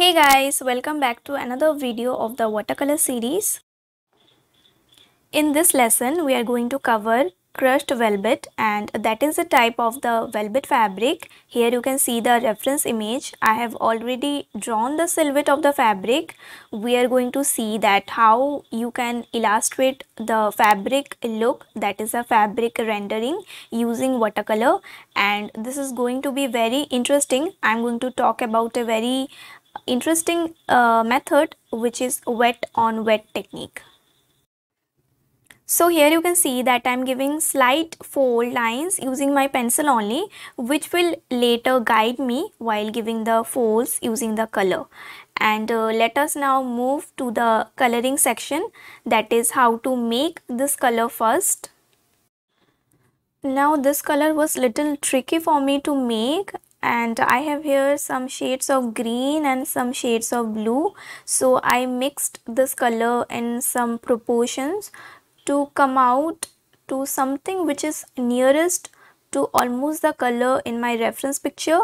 Hey guys, welcome back to another video of the watercolor series. In this lesson, we are going to cover crushed velvet and that is the type of the velvet fabric. Here you can see the reference image. I have already drawn the silhouette of the fabric. We are going to see that how you can illustrate the fabric look that is a fabric rendering using watercolor and this is going to be very interesting. I am going to talk about a very interesting uh, method which is wet on wet technique. So here you can see that I am giving slight fold lines using my pencil only which will later guide me while giving the folds using the color. And uh, let us now move to the coloring section that is how to make this color first. Now this color was little tricky for me to make and I have here some shades of green and some shades of blue so I mixed this color in some proportions to come out to something which is nearest to almost the color in my reference picture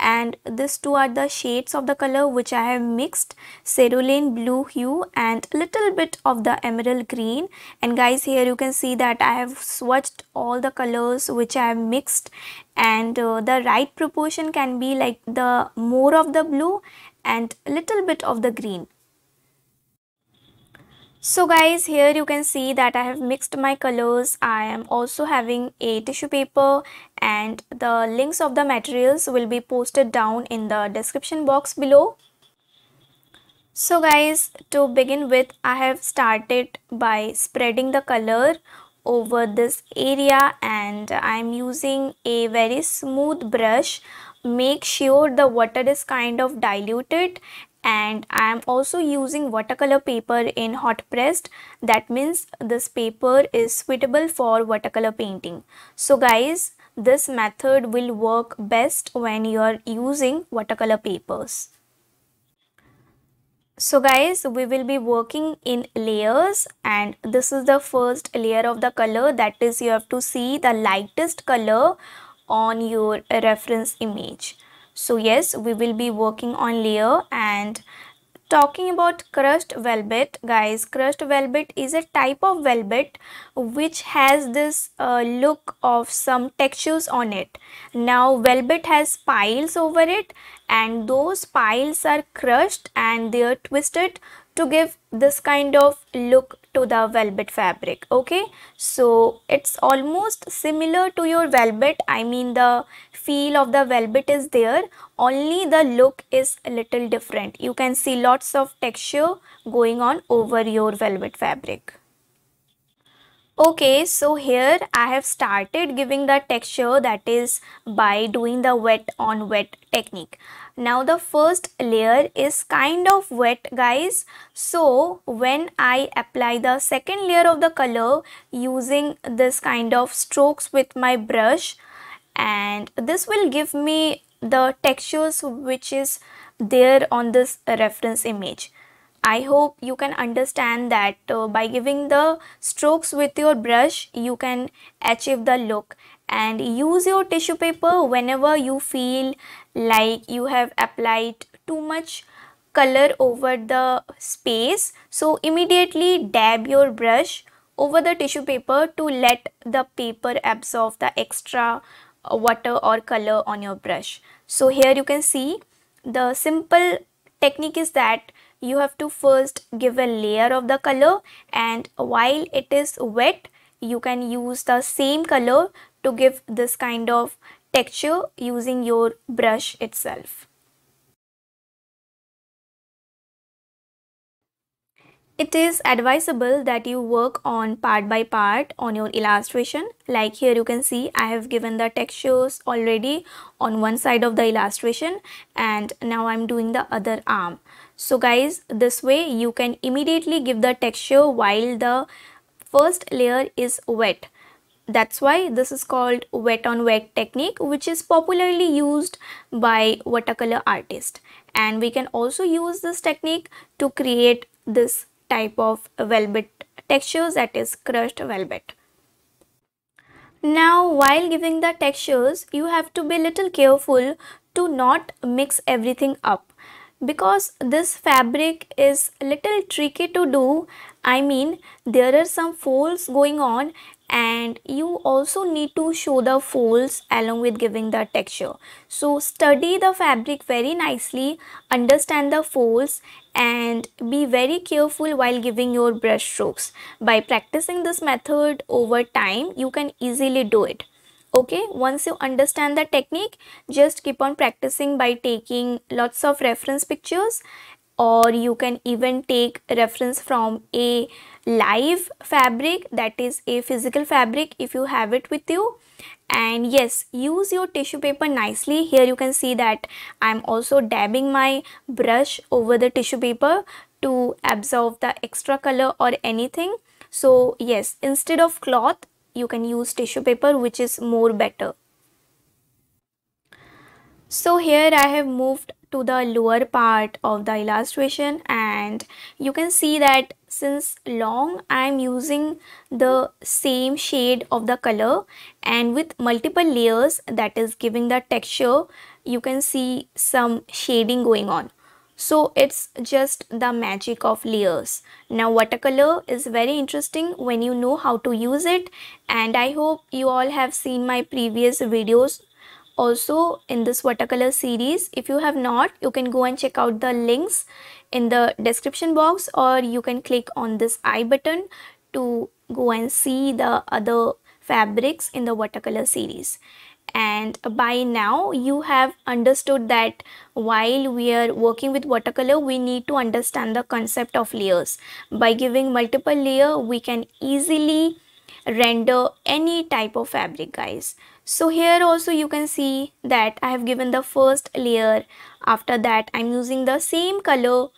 and these two are the shades of the color which I have mixed cerulean blue hue and a little bit of the emerald green and guys here you can see that I have swatched all the colors which I have mixed and uh, the right proportion can be like the more of the blue and a little bit of the green so guys, here you can see that I have mixed my colors. I am also having a tissue paper and the links of the materials will be posted down in the description box below. So guys, to begin with, I have started by spreading the color over this area and I'm using a very smooth brush. Make sure the water is kind of diluted and I am also using watercolor paper in hot pressed that means this paper is suitable for watercolor painting. So guys this method will work best when you are using watercolor papers. So guys we will be working in layers and this is the first layer of the color that is you have to see the lightest color on your reference image. So yes, we will be working on layer and talking about crushed velvet guys crushed velvet is a type of velvet which has this uh, look of some textures on it now velvet has piles over it and those piles are crushed and they are twisted to give this kind of look to the velvet fabric okay so it's almost similar to your velvet i mean the feel of the velvet is there only the look is a little different you can see lots of texture going on over your velvet fabric okay so here i have started giving the texture that is by doing the wet on wet technique now the first layer is kind of wet guys so when i apply the second layer of the color using this kind of strokes with my brush and this will give me the textures which is there on this reference image I hope you can understand that uh, by giving the strokes with your brush, you can achieve the look and use your tissue paper whenever you feel like you have applied too much color over the space so immediately dab your brush over the tissue paper to let the paper absorb the extra uh, water or color on your brush so here you can see the simple technique is that you have to first give a layer of the color and while it is wet you can use the same color to give this kind of texture using your brush itself. It is advisable that you work on part by part on your illustration. Like here you can see I have given the textures already on one side of the illustration and now I'm doing the other arm. So guys this way you can immediately give the texture while the first layer is wet. That's why this is called wet on wet technique which is popularly used by watercolor artists and we can also use this technique to create this type of velvet textures that is crushed velvet. Now while giving the textures you have to be little careful to not mix everything up because this fabric is a little tricky to do I mean there are some folds going on and you also need to show the folds along with giving the texture so study the fabric very nicely understand the folds and be very careful while giving your brush strokes by practicing this method over time you can easily do it okay once you understand the technique just keep on practicing by taking lots of reference pictures or you can even take reference from a live fabric that is a physical fabric if you have it with you and yes use your tissue paper nicely here you can see that i'm also dabbing my brush over the tissue paper to absorb the extra color or anything so yes instead of cloth you can use tissue paper which is more better so here i have moved to the lower part of the illustration and you can see that since long I'm using the same shade of the color and with multiple layers that is giving the texture you can see some shading going on. So it's just the magic of layers. Now watercolor is very interesting when you know how to use it and I hope you all have seen my previous videos also in this watercolor series if you have not you can go and check out the links in the description box or you can click on this i button to go and see the other fabrics in the watercolor series and by now you have understood that while we are working with watercolor we need to understand the concept of layers by giving multiple layer we can easily render any type of fabric guys so here also you can see that I have given the first layer after that I'm using the same color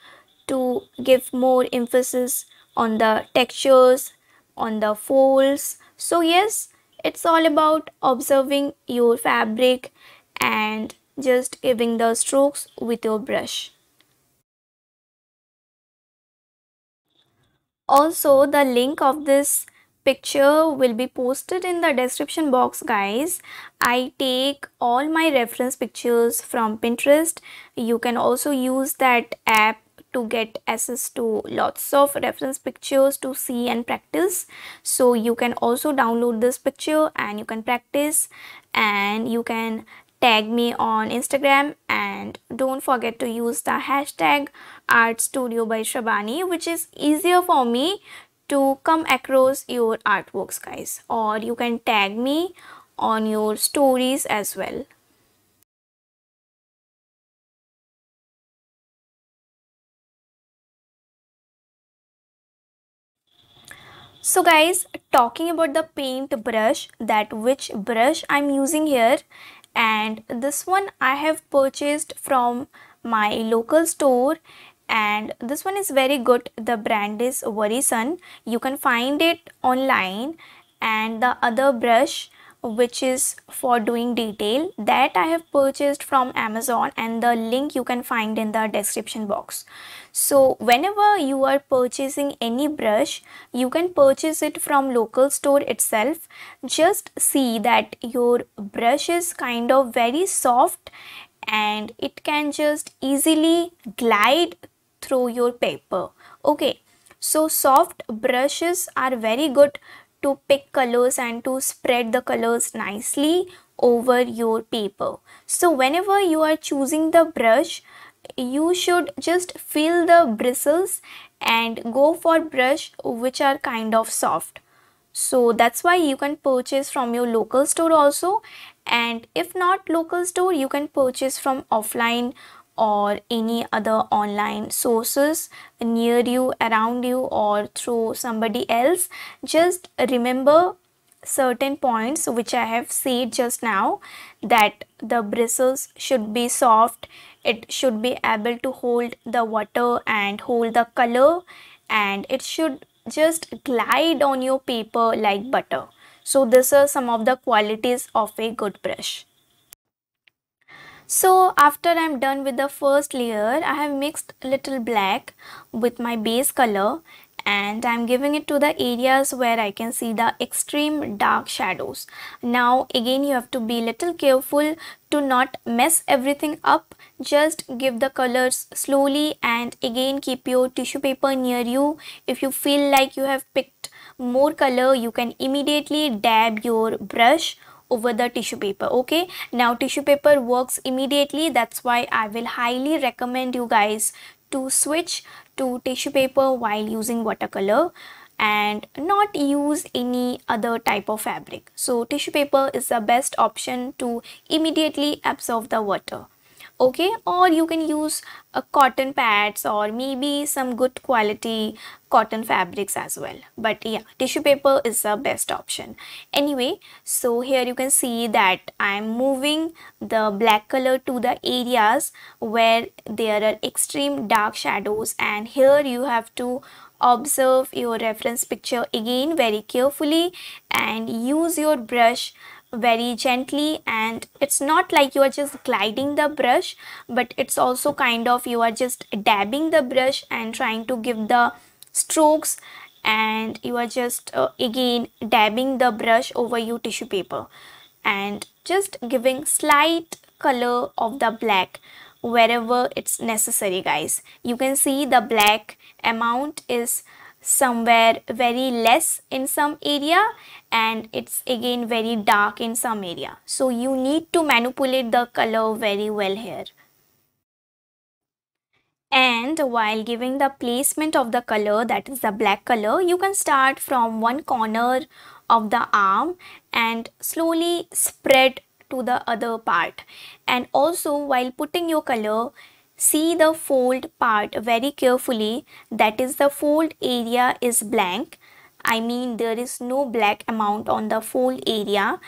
to give more emphasis on the textures on the folds so yes it's all about observing your fabric and just giving the strokes with your brush. Also the link of this picture will be posted in the description box guys i take all my reference pictures from pinterest you can also use that app to get access to lots of reference pictures to see and practice so you can also download this picture and you can practice and you can tag me on instagram and don't forget to use the hashtag art studio by shabani which is easier for me to come across your artworks guys or you can tag me on your stories as well. So guys, talking about the paint brush, that which brush I'm using here and this one I have purchased from my local store and this one is very good the brand is Warison you can find it online and the other brush which is for doing detail that I have purchased from Amazon and the link you can find in the description box. So whenever you are purchasing any brush you can purchase it from local store itself. Just see that your brush is kind of very soft and it can just easily glide through your paper okay so soft brushes are very good to pick colors and to spread the colors nicely over your paper so whenever you are choosing the brush you should just feel the bristles and go for brush which are kind of soft so that's why you can purchase from your local store also and if not local store you can purchase from offline or any other online sources near you, around you or through somebody else. Just remember certain points which I have said just now that the bristles should be soft, it should be able to hold the water and hold the color and it should just glide on your paper like butter. So these are some of the qualities of a good brush. So after I'm done with the first layer, I have mixed little black with my base color and I'm giving it to the areas where I can see the extreme dark shadows. Now again you have to be little careful to not mess everything up. Just give the colors slowly and again keep your tissue paper near you. If you feel like you have picked more color you can immediately dab your brush over the tissue paper okay now tissue paper works immediately that's why i will highly recommend you guys to switch to tissue paper while using watercolor and not use any other type of fabric. So tissue paper is the best option to immediately absorb the water okay or you can use a cotton pads or maybe some good quality cotton fabrics as well but yeah tissue paper is the best option anyway so here you can see that i'm moving the black color to the areas where there are extreme dark shadows and here you have to observe your reference picture again very carefully and use your brush very gently and it's not like you are just gliding the brush but it's also kind of you are just dabbing the brush and trying to give the strokes and you are just uh, again dabbing the brush over your tissue paper and just giving slight color of the black wherever it's necessary guys you can see the black amount is somewhere very less in some area and it's again very dark in some area. So you need to manipulate the color very well here. And while giving the placement of the color that is the black color, you can start from one corner of the arm and slowly spread to the other part. And also while putting your color, see the fold part very carefully that is the fold area is blank I mean there is no black amount on the fold area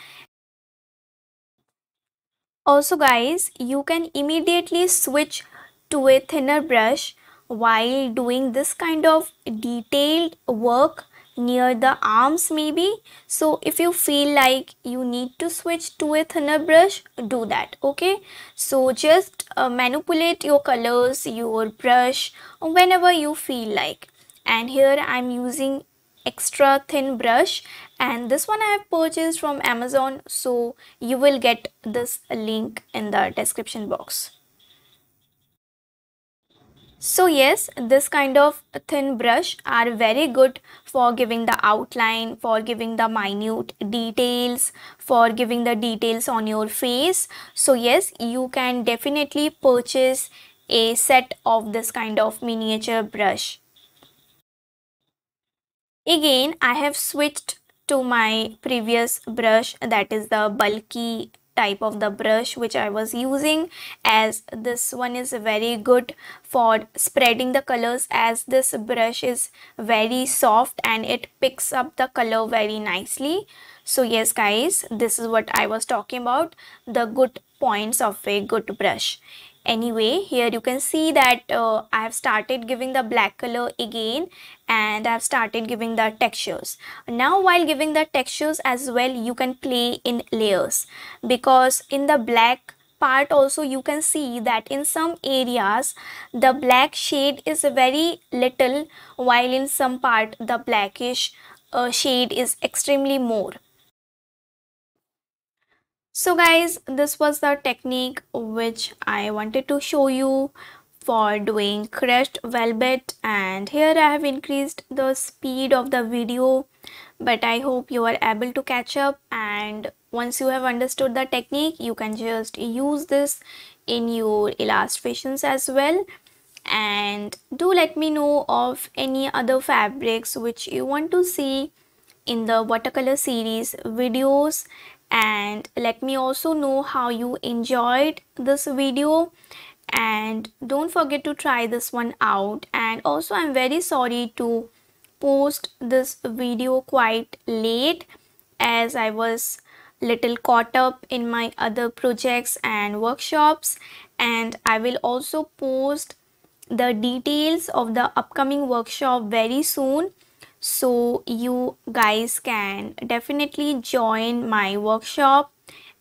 also guys you can immediately switch to a thinner brush while doing this kind of detailed work near the arms maybe so if you feel like you need to switch to a thinner brush do that okay so just uh, manipulate your colors your brush whenever you feel like and here i'm using extra thin brush and this one i have purchased from amazon so you will get this link in the description box so yes, this kind of thin brush are very good for giving the outline, for giving the minute details, for giving the details on your face. So yes, you can definitely purchase a set of this kind of miniature brush. Again, I have switched to my previous brush that is the bulky type of the brush which I was using as this one is very good for spreading the colors as this brush is very soft and it picks up the color very nicely. So yes guys this is what I was talking about the good points of a good brush anyway here you can see that uh, I have started giving the black color again and I have started giving the textures now while giving the textures as well you can play in layers because in the black part also you can see that in some areas the black shade is very little while in some part the blackish uh, shade is extremely more so guys, this was the technique which I wanted to show you for doing crushed velvet and here I have increased the speed of the video but I hope you are able to catch up and once you have understood the technique you can just use this in your illustrations as well and do let me know of any other fabrics which you want to see in the watercolor series videos and let me also know how you enjoyed this video and don't forget to try this one out and also I'm very sorry to post this video quite late as I was little caught up in my other projects and workshops and I will also post the details of the upcoming workshop very soon so you guys can definitely join my workshop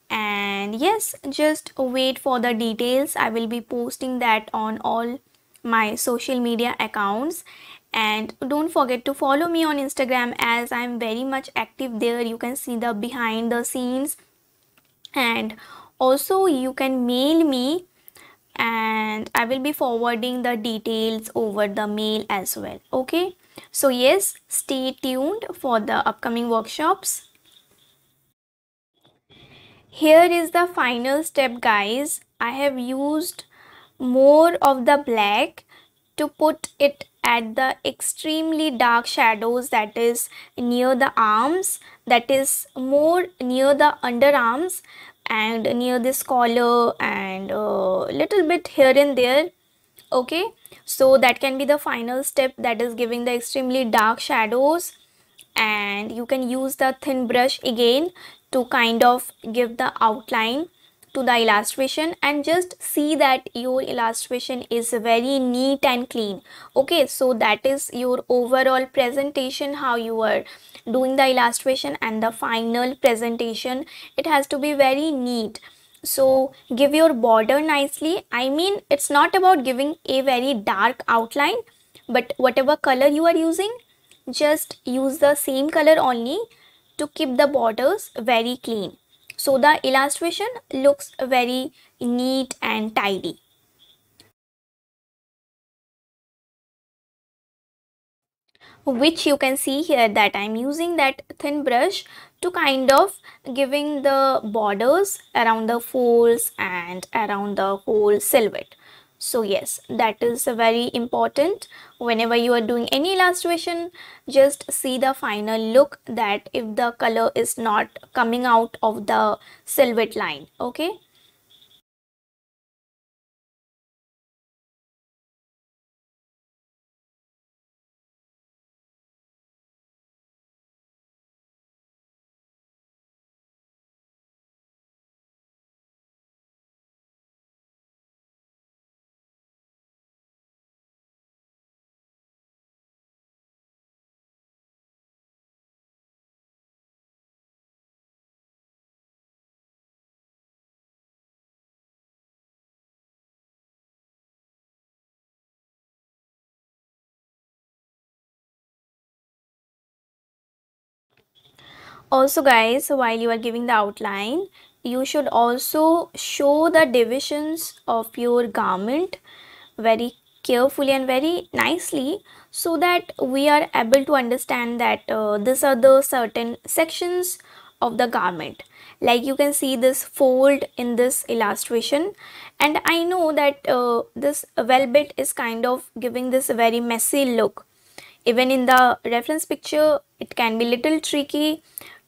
and yes just wait for the details i will be posting that on all my social media accounts and don't forget to follow me on instagram as i'm very much active there you can see the behind the scenes and also you can mail me and i will be forwarding the details over the mail as well okay so yes, stay tuned for the upcoming workshops. Here is the final step guys. I have used more of the black to put it at the extremely dark shadows that is near the arms that is more near the underarms and near this collar and a uh, little bit here and there okay so that can be the final step that is giving the extremely dark shadows and you can use the thin brush again to kind of give the outline to the illustration and just see that your illustration is very neat and clean okay so that is your overall presentation how you are doing the illustration and the final presentation it has to be very neat so give your border nicely i mean it's not about giving a very dark outline but whatever color you are using just use the same color only to keep the borders very clean so the illustration looks very neat and tidy which you can see here that I'm using that thin brush to kind of giving the borders around the folds and around the whole silhouette. So yes, that is very important. Whenever you are doing any illustration, just see the final look that if the color is not coming out of the silhouette line, okay? also guys while you are giving the outline you should also show the divisions of your garment very carefully and very nicely so that we are able to understand that uh, these are the certain sections of the garment like you can see this fold in this illustration and I know that uh, this velvet is kind of giving this very messy look even in the reference picture it can be little tricky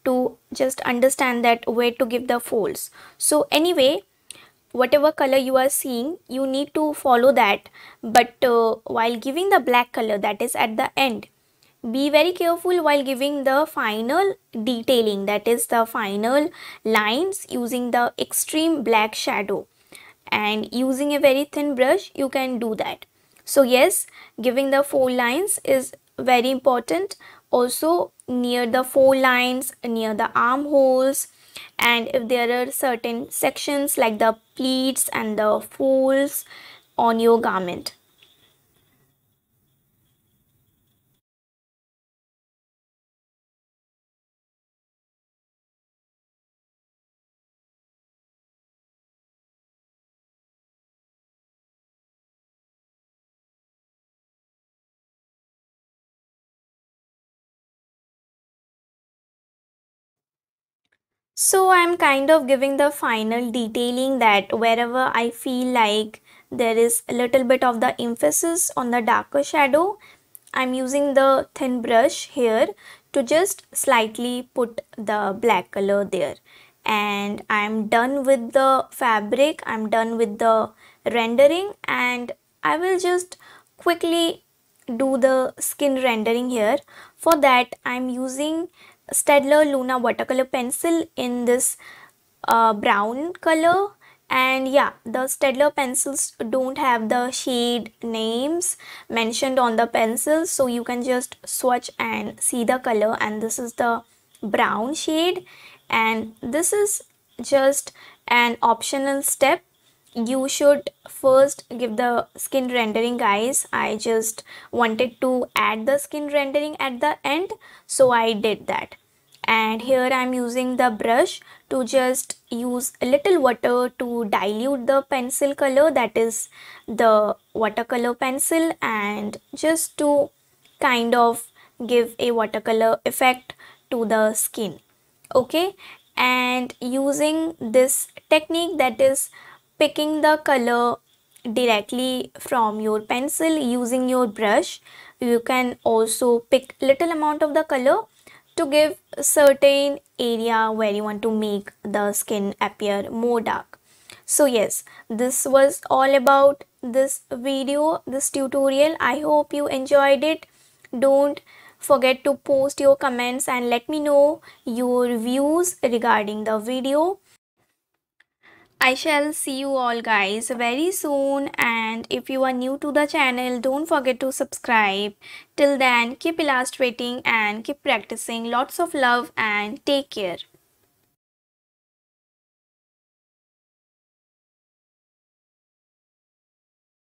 to just understand that where to give the folds so anyway whatever color you are seeing you need to follow that but uh, while giving the black color that is at the end be very careful while giving the final detailing that is the final lines using the extreme black shadow and using a very thin brush you can do that so yes giving the four lines is very important also near the four lines near the armholes and if there are certain sections like the pleats and the folds on your garment So I'm kind of giving the final detailing that wherever I feel like there is a little bit of the emphasis on the darker shadow, I'm using the thin brush here to just slightly put the black color there. And I'm done with the fabric, I'm done with the rendering and I will just quickly do the skin rendering here. For that I'm using Stedler Luna watercolor pencil in this uh, brown color and yeah the Stedler pencils don't have the shade names mentioned on the pencil so you can just swatch and see the color and this is the brown shade and this is just an optional step you should first give the skin rendering guys i just wanted to add the skin rendering at the end so i did that and here I'm using the brush to just use a little water to dilute the pencil color that is the watercolor pencil and just to kind of give a watercolor effect to the skin okay and using this technique that is picking the color directly from your pencil using your brush you can also pick little amount of the color to give a certain area where you want to make the skin appear more dark. So yes, this was all about this video, this tutorial. I hope you enjoyed it. Don't forget to post your comments and let me know your views regarding the video. I shall see you all guys very soon and if you are new to the channel don't forget to subscribe. Till then keep illustrating and keep practicing lots of love and take care.